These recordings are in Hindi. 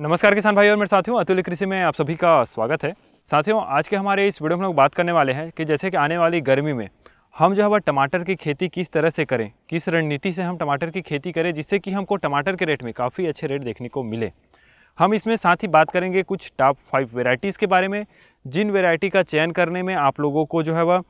नमस्कार किसान भाई और मेरे साथियों अतुल्य कृषि में आप सभी का स्वागत है साथियों आज के हमारे इस वीडियो में लोग बात करने वाले हैं कि जैसे कि आने वाली गर्मी में हम जो है वह टमाटर की खेती किस तरह से करें किस रणनीति से हम टमाटर की खेती करें जिससे कि हमको टमाटर के रेट में काफ़ी अच्छे रेट देखने को मिले हम इसमें साथ ही बात करेंगे कुछ टॉप फाइव वेराइटीज़ के बारे में जिन वेराइटी का चयन करने में आप लोगों को जो है वह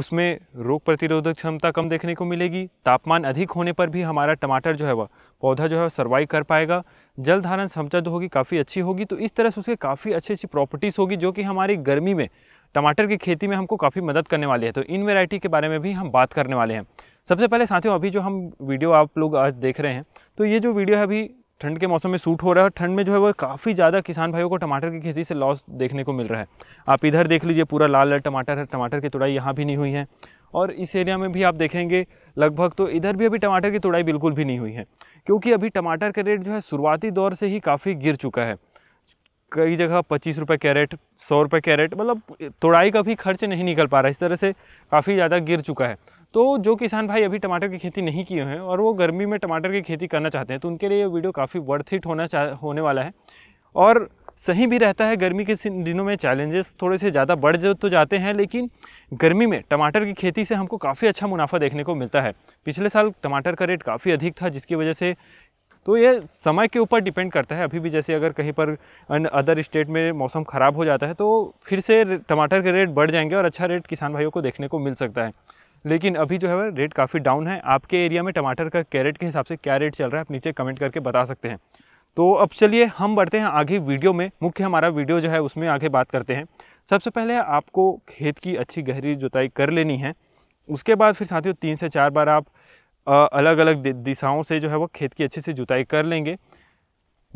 उसमें रोग प्रतिरोधक क्षमता कम देखने को मिलेगी तापमान अधिक होने पर भी हमारा टमाटर जो है वह पौधा जो है सर्वाइव कर पाएगा जल धारण क्षमता जो होगी काफ़ी अच्छी होगी तो इस तरह से उसके काफ़ी अच्छी अच्छी प्रॉपर्टीज़ होगी जो कि हमारी गर्मी में टमाटर की खेती में हमको काफ़ी मदद करने वाली है तो इन वेराइटी के बारे में भी हम बात करने वाले हैं सबसे पहले साथियों अभी जो हम वीडियो आप लोग आज देख रहे हैं तो ये जो वीडियो है अभी ठंड के मौसम में सूट हो रहा है ठंड में जो है वो काफ़ी ज़्यादा किसान भाइयों को टमाटर की खेती से लॉस देखने को मिल रहा है आप इधर देख लीजिए पूरा लाल लाल टमाटर है टमाटर की तुड़ाई यहाँ भी नहीं हुई है और इस एरिया में भी आप देखेंगे लगभग तो इधर भी अभी टमाटर की तुड़ाई बिल्कुल भी नहीं हुई है क्योंकि अभी टमाटर का रेट जो है शुरुआती दौर से ही काफ़ी गिर चुका है कई जगह पच्चीस रुपये कैरेट सौ रुपये कैरेट मतलब तोड़ाई का भी खर्च नहीं निकल पा रहा इस तरह से काफ़ी ज़्यादा गिर चुका है तो जो किसान भाई अभी टमाटर की खेती नहीं किए हैं और वो गर्मी में टमाटर की खेती करना चाहते हैं तो उनके लिए ये वीडियो काफ़ी वर्थ इट होना चाह होने वाला है और सही भी रहता है गर्मी के दिनों में चैलेंजेस थोड़े से ज़्यादा बढ़ तो जाते हैं लेकिन गर्मी में टमाटर की खेती से हमको काफ़ी अच्छा मुनाफा देखने को मिलता है पिछले साल टमाटर का रेट काफ़ी अधिक था जिसकी वजह से तो ये समय के ऊपर डिपेंड करता है अभी भी जैसे अगर कहीं पर अदर स्टेट में मौसम ख़राब हो जाता है तो फिर से टमाटर के रेट बढ़ जाएंगे और अच्छा रेट किसान भाइयों को देखने को मिल सकता है लेकिन अभी जो है रेट काफ़ी डाउन है आपके एरिया में टमाटर का कैरेट के हिसाब से क्या रेट चल रहा है आप नीचे कमेंट करके बता सकते हैं तो अब चलिए हम बढ़ते हैं आगे वीडियो में मुख्य हमारा वीडियो जो है उसमें आगे बात करते हैं सबसे पहले आपको खेत की अच्छी गहरी जुताई कर लेनी है उसके बाद फिर साथियों तीन से चार बार आप अलग अलग दिशाओं से जो है वो खेत की अच्छे से जुताई कर लेंगे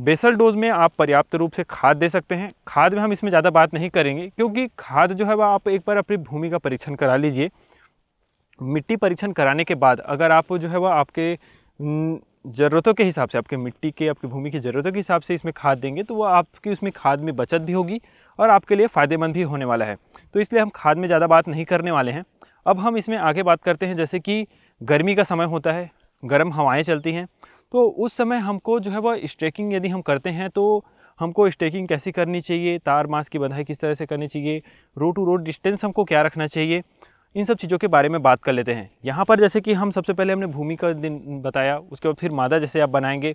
बेसल डोज में आप पर्याप्त रूप से खाद दे सकते हैं खाद में हम इसमें ज़्यादा बात नहीं करेंगे क्योंकि खाद जो है वह आप एक बार अपनी भूमि का परीक्षण करा लीजिए मिट्टी परीक्षण कराने के बाद अगर आप जो है वह आपके ज़रूरतों के हिसाब से आपके मिट्टी के आपकी भूमि की ज़रूरतों के हिसाब से इसमें खाद देंगे तो वो आपकी उसमें खाद में बचत भी होगी और आपके लिए फ़ायदेमंद भी होने वाला है तो इसलिए हम खाद में ज़्यादा बात नहीं करने वाले हैं अब हम इसमें आगे बात करते हैं जैसे कि गर्मी का समय होता है गर्म हवाएँ चलती हैं तो उस समय हमको जो है वह स्ट्रेकिंग यदि हम करते हैं तो हमको स्टेकिंग कैसी करनी चाहिए तार मास की बधाई किस तरह से करनी चाहिए रोड टू रोड डिस्टेंस हमको क्या रखना चाहिए इन सब चीज़ों के बारे में बात कर लेते हैं यहाँ पर जैसे कि हम सबसे पहले हमने भूमि का दिन बताया उसके बाद फिर मादा जैसे आप बनाएंगे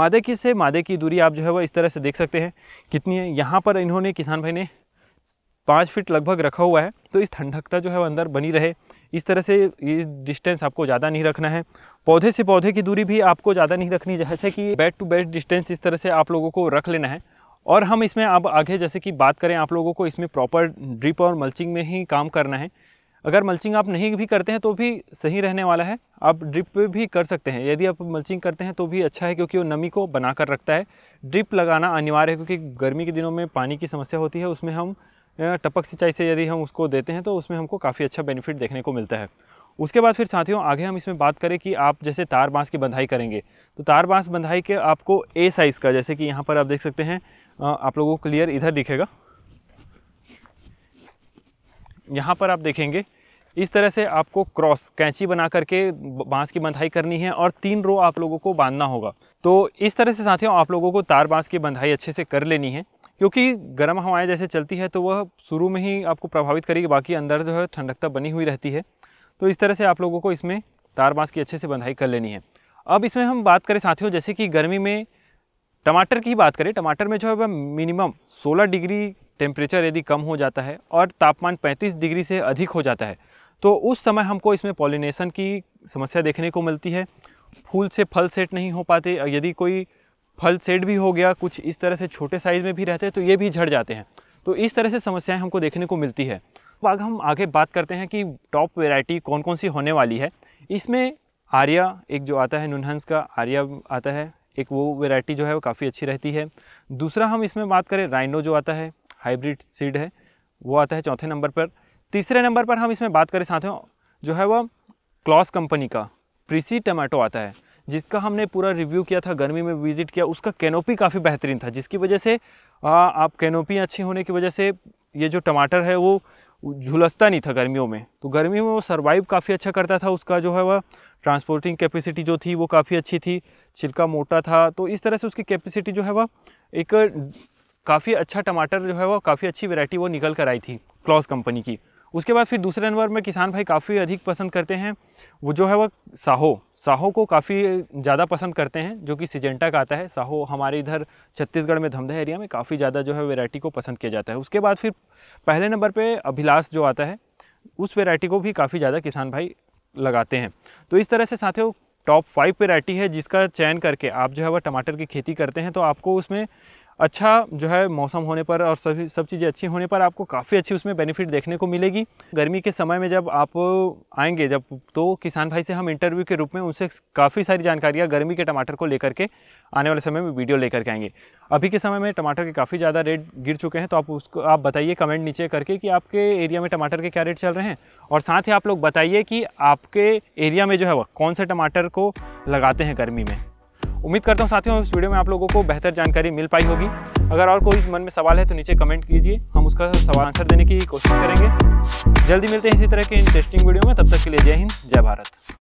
मादे की से मादे की दूरी आप जो है वह इस तरह से देख सकते हैं कितनी है यहाँ पर इन्होंने किसान भाई ने पाँच फीट लगभग रखा हुआ है तो इस ठंडकता जो है अंदर बनी रहे इस तरह से ये डिस्टेंस आपको ज़्यादा नहीं रखना है पौधे से पौधे की दूरी भी आपको ज़्यादा नहीं रखनी जैसे कि बेड टू बेड डिस्टेंस इस तरह से आप लोगों को रख लेना है और हम इसमें अब आगे जैसे कि बात करें आप लोगों को इसमें प्रॉपर ड्रिप और मल्चिंग में ही काम करना है अगर मल्चिंग आप नहीं भी करते हैं तो भी सही रहने वाला है आप ड्रिप पे भी कर सकते हैं यदि आप मल्चिंग करते हैं तो भी अच्छा है क्योंकि वो नमी को बनाकर रखता है ड्रिप लगाना अनिवार्य है क्योंकि गर्मी के दिनों में पानी की समस्या होती है उसमें हम टपक सिंचाई से यदि हम उसको देते हैं तो उसमें हमको काफ़ी अच्छा बेनिफिट देखने को मिलता है उसके बाद फिर साथियों आगे हम इसमें बात करें कि आप जैसे तार बाँस की बंधाई करेंगे तो तार बाँस बंधाई के आपको ए साइज़ का जैसे कि यहाँ पर आप देख सकते हैं आप लोगों को क्लियर इधर दिखेगा यहाँ पर आप देखेंगे इस तरह से आपको क्रॉस कैंची बना करके बांस की बंधाई करनी है और तीन रो आप लोगों को बांधना होगा तो इस तरह से साथियों आप लोगों को तार बांस की बंधाई अच्छे से कर लेनी है क्योंकि गर्म हवाएं जैसे चलती है तो वह शुरू में ही आपको प्रभावित करेगी बाकी अंदर जो है ठंडकता बनी हुई रहती है तो इस तरह से आप लोगों को इसमें तार बांस की अच्छे से बंधाई कर लेनी है अब इसमें हम बात करें साथियों जैसे कि गर्मी में टमाटर की बात करें टमाटर में जो है वह मिनिमम सोलह डिग्री टेम्परेचर यदि कम हो जाता है और तापमान 35 डिग्री से अधिक हो जाता है तो उस समय हमको इसमें पॉलिनेशन की समस्या देखने को मिलती है फूल से फल सेट नहीं हो पाते यदि कोई फल सेट भी हो गया कुछ इस तरह से छोटे साइज़ में भी रहते हैं तो ये भी झड़ जाते हैं तो इस तरह से समस्याएँ हमको देखने को मिलती है अब हम आगे बात करते हैं कि टॉप वेराइटी कौन कौन सी होने वाली है इसमें आर्या एक जो आता है नुनहंस का आर्या आता है एक वो वेराइटी जो है वो काफ़ी अच्छी रहती है दूसरा हम इसमें बात करें राइनो जो आता है हाइब्रिड सीड है वो आता है चौथे नंबर पर तीसरे नंबर पर हम इसमें बात करें साथियों जो है वह क्लॉस कंपनी का प्रीसी टमाटो आता है जिसका हमने पूरा रिव्यू किया था गर्मी में विज़िट किया उसका कैनोपी काफ़ी बेहतरीन था जिसकी वजह से आ, आप कैनोपी अच्छी होने की वजह से ये जो टमाटर है वो झुलसता नहीं था गर्मियों में तो गर्मी में वो सर्वाइव काफ़ी अच्छा करता था उसका जो है वह ट्रांसपोर्टिंग कैपेसिटी जो थी वो काफ़ी अच्छी थी छिलका मोटा था तो इस तरह से उसकी कैपेसिटी जो है वह एक काफ़ी अच्छा टमाटर जो है वो काफ़ी अच्छी वेरायटी वो निकल कर आई थी क्लॉस कंपनी की उसके बाद फिर दूसरे नंबर में किसान भाई काफ़ी अधिक पसंद करते हैं वो जो है वह साहो साहो को काफ़ी ज़्यादा पसंद करते हैं जो कि सिजेंटा का आता है साहो हमारे इधर छत्तीसगढ़ में धमधा एरिया में काफ़ी ज़्यादा जो है वेराइटी को पसंद किया जाता है उसके बाद फिर पहले नंबर पे अभिलाष जो आता है उस वेराइटी को भी काफ़ी ज़्यादा किसान भाई लगाते हैं तो इस तरह से साथियों टॉप फाइव वेराइटी है जिसका चयन करके आप जो है वह टमाटर की खेती करते हैं तो आपको उसमें अच्छा जो है मौसम होने पर और सभी सब चीज़ें अच्छी होने पर आपको काफ़ी अच्छी उसमें बेनिफिट देखने को मिलेगी गर्मी के समय में जब आप आएंगे जब तो किसान भाई से हम इंटरव्यू के रूप में उनसे काफ़ी सारी जानकारियाँ गर्मी के टमाटर को लेकर के आने वाले समय में वीडियो लेकर के आएंगे अभी के समय में टमाटर के काफ़ी ज़्यादा रेट गिर चुके हैं तो आप उसको आप बताइए कमेंट नीचे करके कि आपके एरिया में टमाटर के क्या रेट चल रहे हैं और साथ ही आप लोग बताइए कि आपके एरिया में जो है वह कौन से टमाटर को लगाते हैं गर्मी में उम्मीद करता हूँ साथियों इस वीडियो में आप लोगों को बेहतर जानकारी मिल पाई होगी अगर और कोई मन में सवाल है तो नीचे कमेंट कीजिए हम उसका सवाल आंसर देने की कोशिश करेंगे जल्दी मिलते हैं इसी तरह के इंटरेस्टिंग वीडियो में तब तक के लिए जय हिंद जय भारत